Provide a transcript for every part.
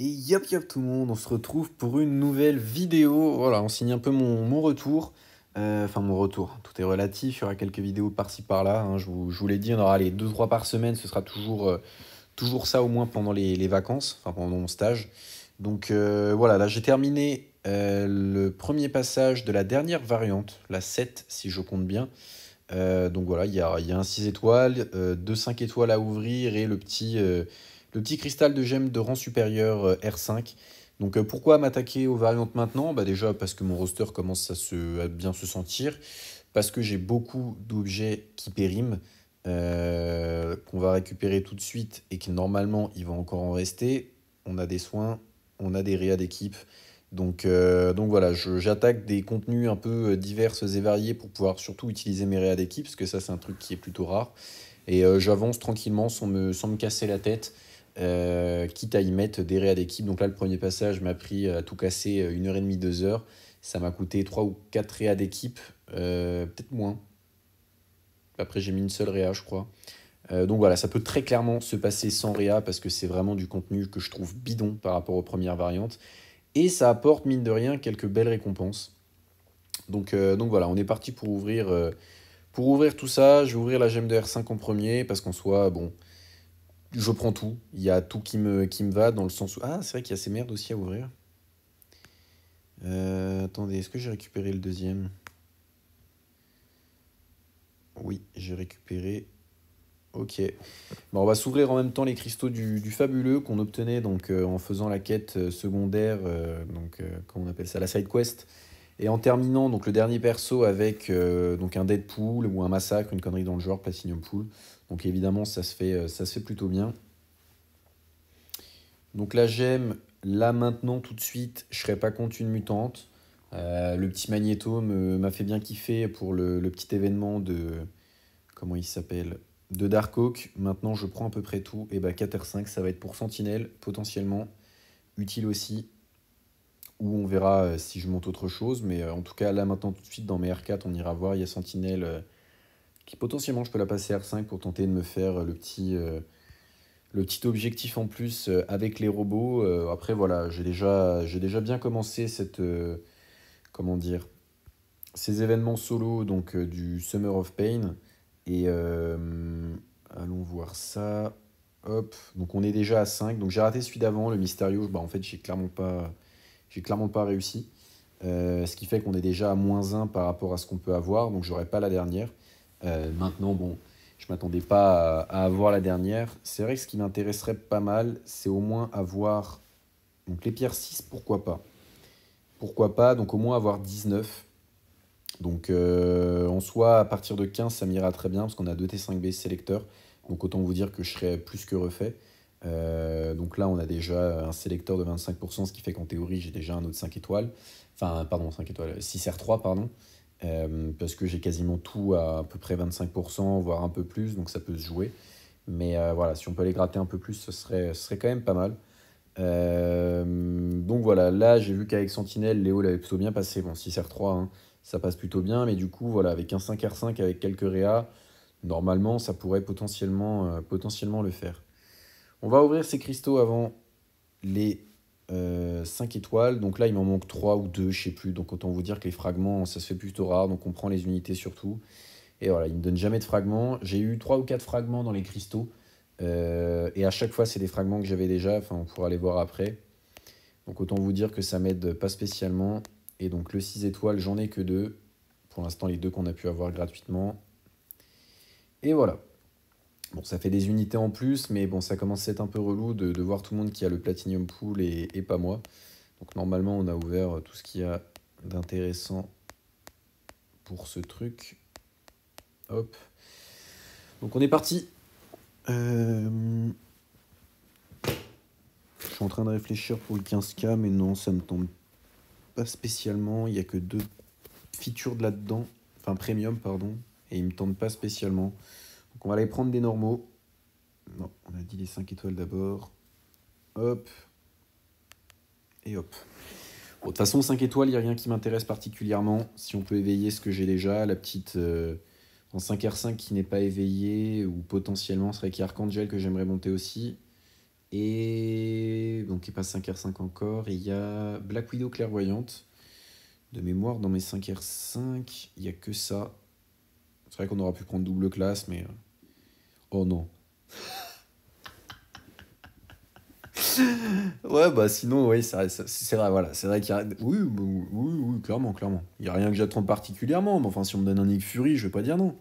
Et yop yop tout le monde, on se retrouve pour une nouvelle vidéo. Voilà, on signe un peu mon, mon retour. Euh, enfin, mon retour, tout est relatif. Il y aura quelques vidéos par-ci par-là. Hein. Je vous, je l'ai dit, on aura les 2-3 par semaine. Ce sera toujours, euh, toujours ça, au moins pendant les, les, vacances, enfin pendant mon stage. Donc euh, voilà, là j'ai terminé le premier passage de la dernière variante, la 7, si je compte bien. donc voilà, il y a, y a, un 6 étoiles, deux 5 étoiles à ouvrir et le petit le petit cristal de gemme de rang supérieur euh, R5. Donc euh, pourquoi m'attaquer aux variantes maintenant bah, Déjà parce que mon roster commence à, se, bien se sentir, parce que j'ai beaucoup d'objets qui périment, euh, qu'on va récupérer tout de suite et qui normalement il va encore en rester. On a des soins, on a des réas d'équipe. Donc, donc voilà, j'attaque des contenus un peu divers et variés pour pouvoir surtout utiliser mes réas d'équipe, parce que ça c'est un truc qui est plutôt rare. Et j'avance tranquillement sans me, sans me casser la tête. Euh, quitte à y mettre des réa d'équipe. Donc là, le premier passage m'a pris à euh, tout casser euh, une heure et demie, deux heures. Ça m'a coûté trois ou quatre réas d'équipe, peut-être moins. Après, j'ai mis une seule réa, je crois. donc voilà, ça peut très clairement se passer sans réa parce que c'est vraiment du contenu que je trouve bidon par rapport aux premières variantes. Et ça apporte, mine de rien, quelques belles récompenses. Donc, donc voilà, on est parti pour ouvrir, pour ouvrir tout ça. Je vais ouvrir la gemme de R5 en premier parce qu'en soit bon, je prends tout. Il y a tout qui me, qui me va dans le sens où. Ah, c'est vrai qu'il y a ces merdes aussi à ouvrir. Euh, attendez, est-ce que j'ai récupéré le deuxième Oui, j'ai récupéré. Ok. Bon, on va s'ouvrir en même temps les cristaux du, fabuleux qu'on obtenait donc euh, en faisant la quête euh, secondaire, donc comment on appelle ça, la side quest et en terminant, donc le dernier perso avec euh, donc un Deadpool ou un Massacre, une connerie dans le genre, Platinum Pool. Donc évidemment, ça se fait, euh, ça se fait plutôt bien. Donc la gemme, là maintenant, tout de suite, je serai pas contre une mutante. Euh, le petit Magneto m'a fait bien kiffer pour le, le, petit événement de. Comment il s'appelle De Dark Oak. Maintenant, je prends à peu près tout. Et bah, 4 R5, ça va être pour Sentinelle, potentiellement. Utile aussi ou on verra euh, si je monte autre chose. Mais euh, en tout cas, là maintenant, tout de suite, dans mes R4, on ira voir. Il y a Sentinelle euh, qui potentiellement, je peux la passer R5 pour tenter de me faire le petit, le petit objectif en plus avec les robots. après, voilà, j'ai déjà, déjà bien commencé cette. comment dire ces événements solo donc du Summer of Pain et allons voir ça Hop, donc on est déjà à 5. Donc j'ai raté celui d'avant, le Mysterio. Bah, en fait, j'ai clairement pas. J'ai clairement pas réussi. Euh, ce qui fait qu'on est déjà à moins 1 par rapport à ce qu'on peut avoir, donc j'aurais pas la dernière. Euh, maintenant, bon, je m'attendais pas à, avoir la dernière. C'est vrai que ce qui m'intéresserait pas mal, c'est au moins avoir. Donc les pierres 6, pourquoi pas Pourquoi pas Donc au moins avoir 19. Donc euh, en soi, à partir de 15, ça m'ira très bien parce qu'on a 2 T5B sélecteurs. Donc autant vous dire que je serais plus que refait. Euh, donc là, on a déjà un sélecteur de 25%, ce qui fait qu'en théorie, j'ai déjà un autre 5 étoiles. Enfin, pardon, 5 étoiles, 6 euh, R3, pardon. Euh, parce que j'ai quasiment tout à à peu près 25%, voire un peu plus, donc ça peut se jouer. Mais voilà, si on peut aller gratter un peu plus, ce serait, ce serait quand même pas mal. donc voilà, là j'ai vu qu'avec Sentinelle, Léo l'avait plutôt bien passé. Bon, 6 R3, hein, ça passe plutôt bien, mais du coup, voilà, avec un 5 R5, avec quelques réas, normalement, ça pourrait potentiellement, potentiellement le faire. On va ouvrir ces cristaux avant les 5 euh, étoiles. Donc là, il m'en manque 3 ou 2, je ne sais plus. Donc autant vous dire que les fragments, ça se fait plutôt rare. Donc on prend les unités surtout. Et voilà, il ne me donne jamais de fragments. J'ai eu 3 ou 4 fragments dans les cristaux. Euh, et à chaque fois, c'est des fragments que j'avais déjà. Enfin, on pourra les voir après. Donc autant vous dire que ça m'aide pas spécialement. Et donc le 6 étoiles, j'en ai que 2. Pour l'instant, les deux qu'on a pu avoir gratuitement. Et voilà. Bon, ça fait des unités en plus, mais bon, ça commence à être un peu relou de, de voir tout le monde qui a le Platinum Pool et, pas moi. Donc normalement, on a ouvert euh, tout ce qu'il y a d'intéressant pour ce truc. Hop. Donc on est parti. Euh, je suis en train de réfléchir pour le 15K, mais non, ça me tombe pas spécialement. Il n'y a que deux features de là-dedans. Enfin, premium, pardon. Et il me tombe pas spécialement. Donc on va aller prendre des normaux. Non, on a dit les 5 étoiles d'abord. Hop. Et hop. Bon, de toute façon, 5 étoiles, il n'y a rien qui m'intéresse particulièrement. Si on peut éveiller ce que j'ai déjà, la petite en euh, 5R5 qui n'est pas éveillée, ou potentiellement, ce serait qu'il y a Archangel que j'aimerais monter aussi. Et donc, il a pas 5R5 encore. Et il y a Black Widow clairvoyante. De mémoire, dans mes 5R5, il n'y a que ça. C'est vrai qu'on aura pu prendre double classe, mais euh, Oh non. ouais, bah sinon, oui, c'est vrai, voilà. C'est vrai qu'il y a. Oui, bah, oui, clairement, clairement. Il n'y a rien que j'attends particulièrement, mais enfin, si on me donne un Nick Fury, je vais pas dire non.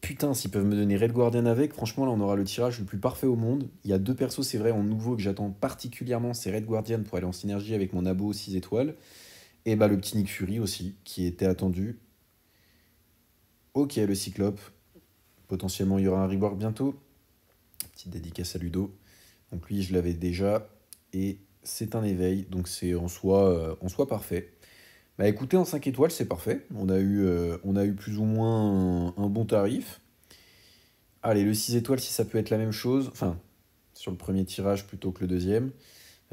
Putain, s'ils peuvent me donner Red Guardian avec, franchement, là, on aura le tirage le plus parfait au monde. Il y a deux persos, c'est vrai, en nouveau que j'attends particulièrement, c'est Red Guardian pour aller en synergie avec mon abo 6 étoiles. Et bah, le petit Nick Fury aussi, qui était attendu. Ok, le Cyclope, potentiellement il y aura un rework bientôt. Petite dédicace à Ludo. Donc lui, je l'avais déjà. Et c'est un éveil, donc c'est en soi, euh, en parfait. Bah écoutez, en 5 étoiles, c'est parfait. On a, eu, euh, on a eu plus ou moins un, un, bon tarif. Allez, le 6 étoiles, si ça peut être la même chose. Enfin, sur le premier tirage plutôt que le deuxième.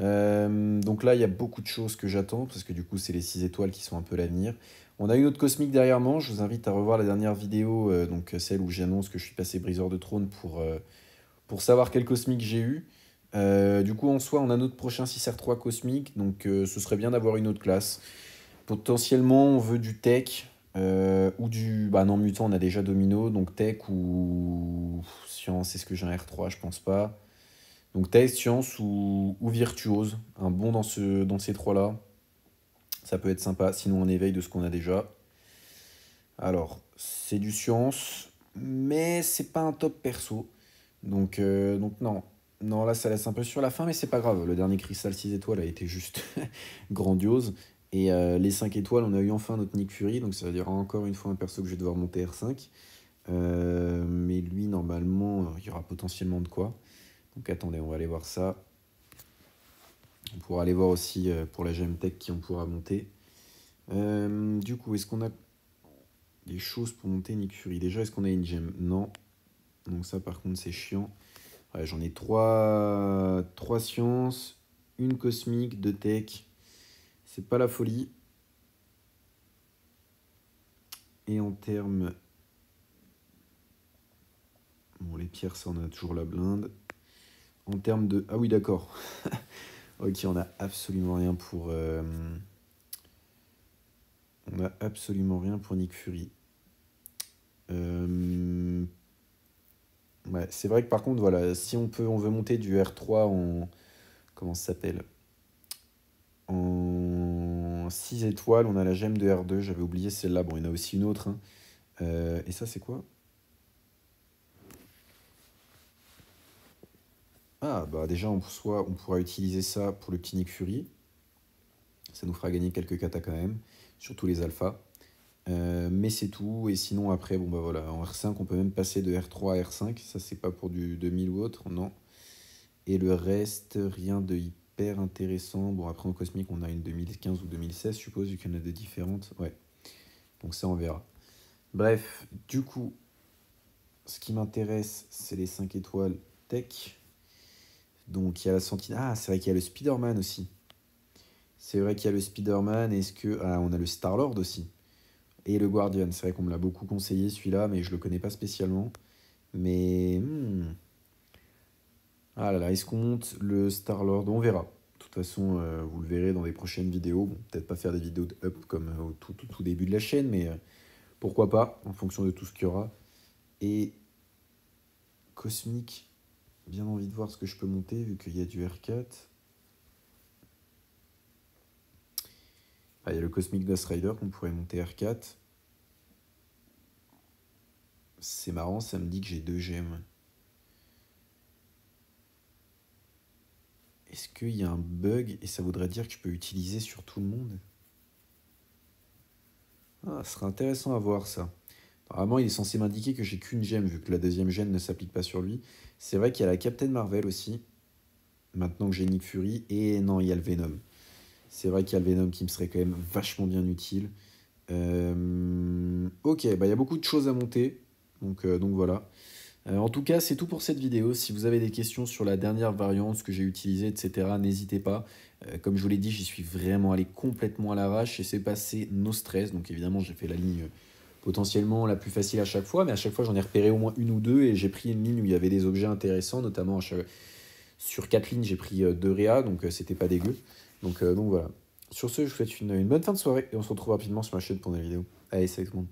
Euh, donc là, il y a beaucoup de choses que j'attends, parce que du coup, c'est les 6 étoiles qui sont un peu l'avenir. On a une autre cosmique derrière moi, je vous invite à revoir la dernière vidéo, euh, donc euh, celle où j'annonce que je suis passé briseur de trône pour, pour savoir quel cosmique j'ai eu. du coup, en soi, on a notre prochain 6R3 cosmique, donc ce serait bien d'avoir une autre classe. Potentiellement, on veut du tech, ou du... Bah non, mutant, on a déjà domino, donc tech ou... Science, sait ce que j'ai un R3 Je pense pas. Donc science ou, ou virtuose, un bon dans, ce, dans ces trois-là, ça peut être sympa, sinon on éveille de ce qu'on a déjà. Alors, c'est du science, mais c'est pas un top perso. Donc, euh, donc non. Non, là, ça laisse un peu sur la fin, mais c'est pas grave. Le dernier cristal 6 étoiles a été juste grandiose. Et euh, les 5 étoiles, on a eu enfin notre Nick Fury, donc ça veut dire encore une fois un perso que je vais devoir monter R5. Euh, mais lui, normalement, il y aura potentiellement de quoi. Donc attendez, on va aller voir ça. On pourra aller voir aussi euh, pour la tech qui on pourra monter. Euh, du coup, est-ce qu'on a des choses pour monter une écurie Déjà, est-ce qu'on a une gemme Non. Donc ça, par contre, c'est chiant. J'en ai trois, trois sciences, une cosmique, deux tech. C'est pas la folie. Et en termes... Bon, les pierres, ça, on a toujours la blinde en termes de. Ah oui, d'accord. ok, on a absolument rien pour. Euh, on a absolument rien pour Nick Fury. Euh, c'est vrai que par contre, voilà, si on peut, on veut monter du R3 en. Comment ça s'appelle En 6 étoiles, on a la gemme de R2, j'avais oublié celle-là. Bon, il y en a aussi une autre. Hein. Euh, et ça, c'est quoi Ah, bah déjà, on, soit, on pourra utiliser ça pour le petit Fury. Ça nous fera gagner quelques katas quand même, surtout les alphas. Euh, mais c'est tout, et sinon après, bon bah voilà, en R5, on peut même passer de R3 à R5, ça c'est pas pour du 2000 ou autre, non. Et le reste, rien de hyper intéressant. Bon, après en cosmique, on a une 2015 ou 2016, je suppose, vu qu'il y en a des différentes, ouais. Donc ça, on verra. Bref, du coup, ce qui m'intéresse, c'est les 5 étoiles tech. Donc il y a la Sentinelle. Ah, c'est vrai qu'il y a le Spider-Man aussi. C'est vrai qu'il y a le Spider-Man. Est-ce que. Ah, on a le Star-Lord aussi. Et le Guardian. C'est vrai qu'on me l'a beaucoup conseillé celui-là, mais je ne le connais pas spécialement. Mais. Hmm. Ah là là, est-ce qu'on monte le Star-Lord On verra. De toute façon, euh, vous le verrez dans les prochaines vidéos. Bon, peut-être pas faire des vidéos de up comme euh, au tout, tout, début de la chaîne, mais euh, pourquoi pas, en fonction de tout ce qu'il y aura. Et. Cosmique bien envie de voir ce que je peux monter vu qu'il y a du R4. Ah, il y a le Cosmic Ghost Rider qu'on pourrait monter R4. C'est marrant, ça me dit que j'ai deux gemmes. Est-ce qu'il y a un bug et ça voudrait dire que je peux utiliser sur tout le monde ah, Ce serait intéressant à voir ça. Apparemment, il est censé m'indiquer que j'ai qu'une gemme, vu que la deuxième gemme ne s'applique pas sur lui. C'est vrai qu'il y a la Captain Marvel aussi, maintenant que j'ai Nick Fury, et non, il y a le Venom. C'est vrai qu'il y a le Venom qui me serait quand même vachement bien utile. Euh, ok, bah, il y a beaucoup de choses à monter, donc, euh, donc voilà. Euh, en tout cas, c'est tout pour cette vidéo. Si vous avez des questions sur la dernière variante, que j'ai utilisé, etc., n'hésitez pas. comme je vous l'ai dit, j'y suis vraiment allé complètement à l'arrache et c'est passé nos stress. Donc évidemment, j'ai fait la ligne potentiellement la plus facile à chaque fois, mais à chaque fois j'en ai repéré au moins une ou deux et j'ai pris une ligne où il y avait des objets intéressants, notamment sur quatre lignes j'ai pris euh, deux réas, donc euh, c'était pas dégueu. Euh, donc, voilà. Sur ce, je vous souhaite une, une, bonne fin de soirée et on se retrouve rapidement sur ma chaîne pour des vidéos. Allez, salut tout le monde.